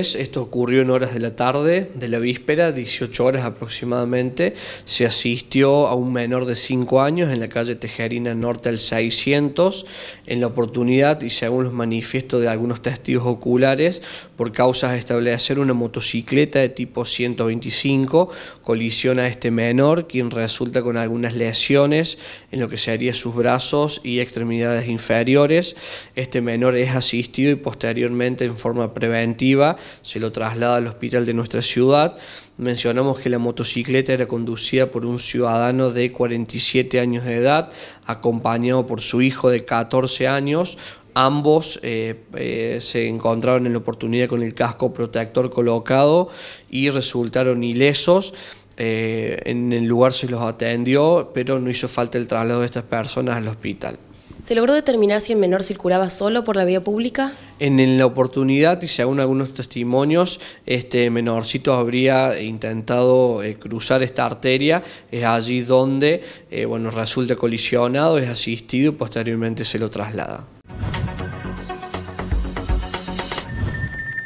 Esto ocurrió en horas de la tarde de la víspera, 18 horas aproximadamente. Se asistió a un menor de 5 años en la calle Tejerina Norte al 600. En la oportunidad, y según los manifiestos de algunos testigos oculares, por causas de establecer una motocicleta de tipo 125 colisiona a este menor, quien resulta con algunas lesiones en lo que serían sus brazos y extremidades inferiores. Este menor es asistido y posteriormente en forma preventiva se lo traslada al hospital de nuestra ciudad. Mencionamos que la motocicleta era conducida por un ciudadano de 47 años de edad, acompañado por su hijo de 14 años, Ambos eh, eh, se encontraron en la oportunidad con el casco protector colocado y resultaron ilesos. Eh, en el lugar se los atendió, pero no hizo falta el traslado de estas personas al hospital. ¿Se logró determinar si el menor circulaba solo por la vía pública? En la oportunidad y según algunos testimonios, este menorcito habría intentado eh, cruzar esta arteria, es allí donde eh, bueno, resulta colisionado, es asistido y posteriormente se lo traslada.